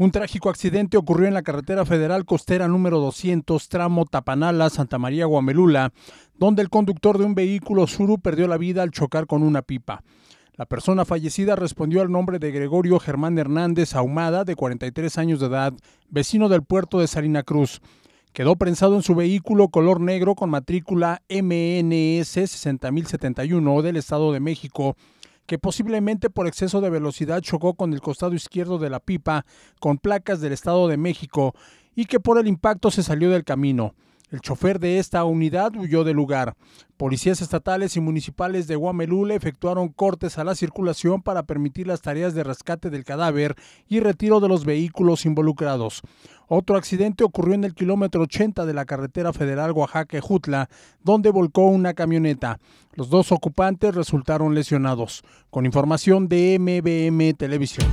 Un trágico accidente ocurrió en la carretera federal costera número 200, tramo Tapanala, Santa María, Guamelula, donde el conductor de un vehículo suru perdió la vida al chocar con una pipa. La persona fallecida respondió al nombre de Gregorio Germán Hernández Ahumada, de 43 años de edad, vecino del puerto de Salina Cruz. Quedó prensado en su vehículo color negro con matrícula MNS 60071 del Estado de México, que posiblemente por exceso de velocidad chocó con el costado izquierdo de la pipa con placas del Estado de México y que por el impacto se salió del camino. El chofer de esta unidad huyó del lugar. Policías estatales y municipales de Guamelula efectuaron cortes a la circulación para permitir las tareas de rescate del cadáver y retiro de los vehículos involucrados. Otro accidente ocurrió en el kilómetro 80 de la carretera federal Oaxaca-Jutla, donde volcó una camioneta. Los dos ocupantes resultaron lesionados. Con información de MBM Televisión.